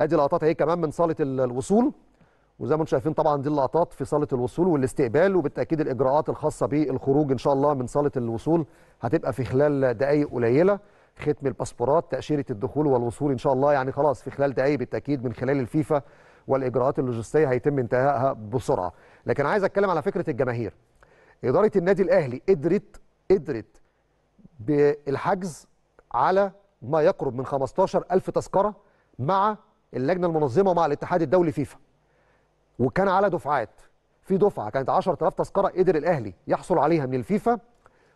ادي لقطات اهي كمان من صاله الوصول وزي ما انتم شايفين طبعا دي اللقطات في صاله الوصول والاستقبال وبالتاكيد الاجراءات الخاصه بالخروج ان شاء الله من صاله الوصول هتبقى في خلال دقائق قليله ختم الباسبورات تاشيره الدخول والوصول ان شاء الله يعني خلاص في خلال دقائق بالتاكيد من خلال الفيفا والاجراءات اللوجستيه هيتم انتهائها بسرعه لكن عايز اتكلم على فكره الجماهير اداره النادي الاهلي قدرت قدرت بالحجز على ما يقرب من 15000 تذكره مع اللجنه المنظمه مع الاتحاد الدولي فيفا وكان على دفعات في دفعه كانت 10000 تذكره قدر الاهلي يحصل عليها من الفيفا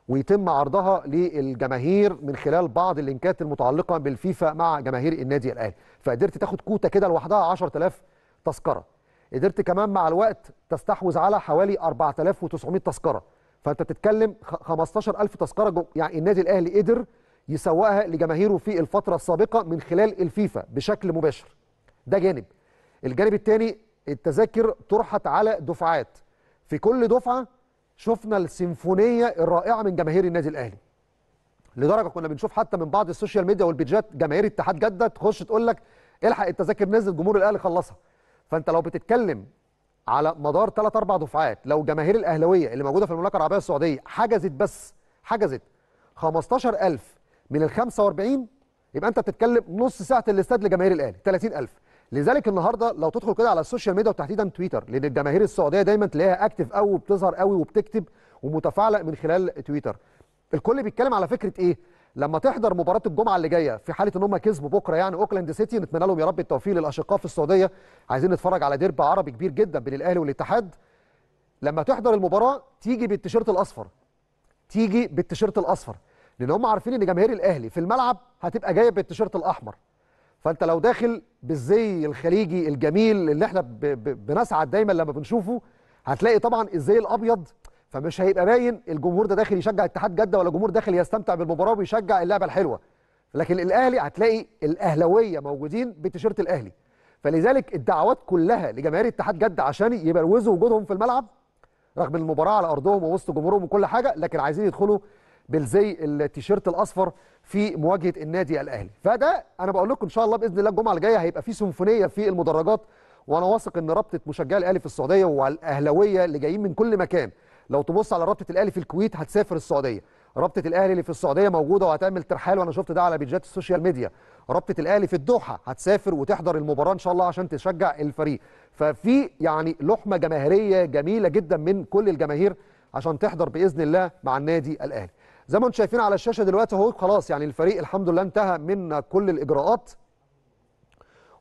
ويتم عرضها للجماهير من خلال بعض اللينكات المتعلقه بالفيفا مع جماهير النادي الاهلي فقدرت تاخد كوته كده لوحدها 10000 تذكره قدرت كمان مع الوقت تستحوذ على حوالي 4900 تذكره فانت بتتكلم 15000 تذكره يعني النادي الاهلي قدر يسوقها لجماهيره في الفتره السابقه من خلال الفيفا بشكل مباشر ده جانب الجانب الثاني التذاكر طرحت على دفعات في كل دفعه شفنا السيمفونيه الرائعه من جماهير النادي الاهلي لدرجه كنا بنشوف حتى من بعض السوشيال ميديا والبيجات جماهير اتحاد جده تخش تقول لك الحق التذاكر نزل جمهور الاهلي خلصها فانت لو بتتكلم على مدار 3 4 دفعات لو جماهير الاهلاويه اللي موجوده في المملكه العربيه السعوديه حجزت بس حجزت 15000 من ال 45 يبقى انت بتتكلم نص ساعه الاستاد لجماهير الاهلي 30000 لذلك النهارده لو تدخل كده على السوشيال ميديا وتحديدا تويتر لان الجماهير السعوديه دايما تلاقيها اكتف قوي وبتظهر قوي وبتكتب ومتفاعله من خلال تويتر الكل بيتكلم على فكره ايه لما تحضر مباراه الجمعه اللي جايه في حاله ان هم كسبوا بكره يعني اوكلاند سيتي نتمنى لهم يا رب التوفيق للاشقاء في السعوديه عايزين نتفرج على ديربي عربي كبير جدا بين الاهلي والاتحاد لما تحضر المباراه تيجي بالتيشيرت الاصفر تيجي بالتيشيرت الاصفر لان هم عارفين ان جماهير الاهلي في الملعب هتبقى جايه بالتيشيرت الاحمر فانت لو داخل بالزي الخليجي الجميل اللي احنا بنسعد دايما لما بنشوفه هتلاقي طبعا الزي الابيض فمش هيبقى باين الجمهور ده داخل يشجع اتحاد جده ولا جمهور داخل يستمتع بالمباراه ويشجع اللعبه الحلوه لكن الاهلي هتلاقي الاهلاويه موجودين بتيشيرت الاهلي فلذلك الدعوات كلها لجماهير اتحاد جده عشان يبروزوا وجودهم في الملعب رغم المباراه على ارضهم ووسط جمهورهم وكل حاجه لكن عايزين يدخلوا بالزي التيشيرت الاصفر في مواجهه النادي الاهلي فده انا بقول لكم ان شاء الله باذن الله الجمعه الجايه هيبقى في سيمفونيه في المدرجات وانا واثق ان رابطه مشجعي الاهلي في السعوديه والاهلاويه اللي جايين من كل مكان لو تبص على رابطه الاهلي في الكويت هتسافر السعوديه رابطه الاهلي اللي في السعوديه موجوده وهتعمل ترحال وانا شفت ده على بيجات السوشيال ميديا رابطه الاهلي في الدوحه هتسافر وتحضر المباراه ان شاء الله عشان تشجع الفريق ففي يعني لحمه جماهيريه جميله جدا من كل الجماهير عشان تحضر باذن الله مع النادي الاهلي زي ما انتم شايفين على الشاشه دلوقتي اهو خلاص يعني الفريق الحمد لله انتهى من كل الاجراءات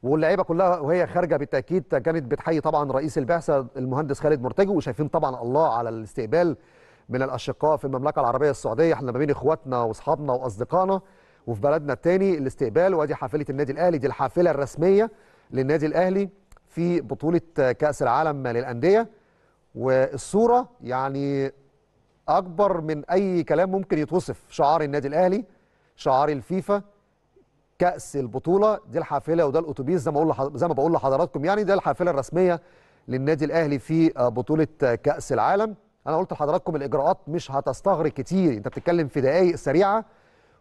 واللعيبه كلها وهي خارجه بالتاكيد كانت بتحيي طبعا رئيس البعثه المهندس خالد مرتجي وشايفين طبعا الله على الاستقبال من الاشقاء في المملكه العربيه السعوديه احنا ما بين اخواتنا واصحابنا واصدقائنا وفي بلدنا الثاني الاستقبال وادي حافله النادي الاهلي دي الحافله الرسميه للنادي الاهلي في بطوله كاس العالم للانديه والصوره يعني اكبر من اي كلام ممكن يتوصف شعار النادي الاهلي شعار الفيفا كاس البطوله دي الحافله وده الاتوبيس زي ما اقول زي ما بقول لحضراتكم يعني ده الحافله الرسميه للنادي الاهلي في آه، بطوله آه، كاس العالم انا قلت لحضراتكم الاجراءات مش هتستغرق كتير انت بتتكلم في دقائق سريعه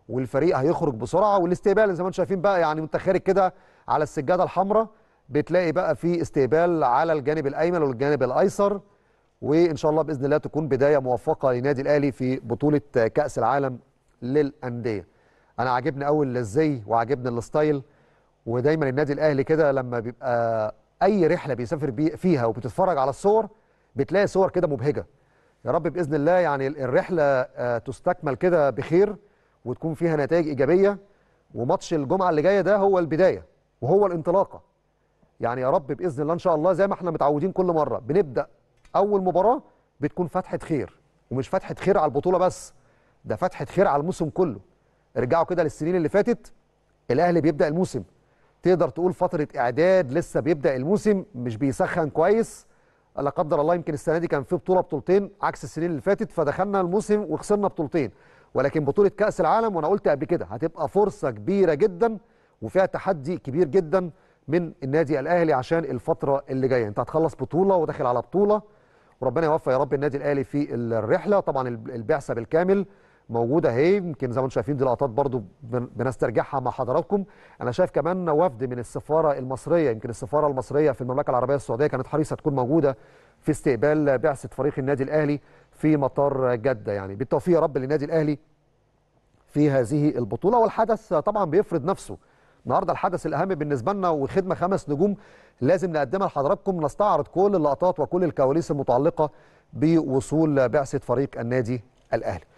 والفريق هيخرج بسرعه والاستقبال زي ما انتم شايفين بقى يعني وانت خارج كده على السجاده الحمراء بتلاقي بقى في استقبال على الجانب الايمن والجانب الايسر وان شاء الله باذن الله تكون بدايه موفقه لنادي الاهلي في بطوله كاس العالم للانديه انا عاجبني قوي الزي وعاجبني الستايل ودايما النادي الاهلي كده لما بيبقى اي رحله بيسافر بي فيها وبتتفرج على الصور بتلاقي صور كده مبهجه يا رب باذن الله يعني الرحله آه، تستكمل كده بخير وتكون فيها نتائج ايجابيه وماتش الجمعه اللي جايه ده هو البدايه وهو الانطلاقه يعني يا رب باذن الله ان شاء الله زي ما احنا متعودين كل مره بنبدا اول مباراه بتكون فتحه خير ومش فتحه خير على البطوله بس ده فتحه خير على الموسم كله ارجعوا كده للسنين اللي فاتت الاهلي بيبدا الموسم تقدر تقول فتره اعداد لسه بيبدا الموسم مش بيسخن كويس لا قدر الله يمكن السنه دي كان في بطوله بطولتين عكس السنين اللي فاتت فدخلنا الموسم وخسرنا بطولتين ولكن بطوله كاس العالم وانا قلت قبل كده هتبقى فرصه كبيره جدا وفيها تحدي كبير جدا من النادي الاهلي عشان الفتره اللي جايه انت هتخلص بطوله وداخل على بطوله وربنا يوفق يا رب النادي الاهلي في الرحله طبعا البعثه بالكامل موجوده اهي يمكن زي ما انتم شايفين دي لقطات برضو بنسترجعها مع حضراتكم انا شايف كمان وفد من السفاره المصريه يمكن السفاره المصريه في المملكه العربيه السعوديه كانت حريصه تكون موجوده في استقبال بعثه فريق النادي الاهلي في مطار جده يعني بالتوفيق يا رب للنادي الاهلي في هذه البطوله والحدث طبعا بيفرض نفسه النهارده الحدث الاهم بالنسبه لنا وخدمه خمس نجوم لازم نقدمها لحضراتكم نستعرض كل اللقطات وكل الكواليس المتعلقه بوصول بعثه فريق النادي الاهلي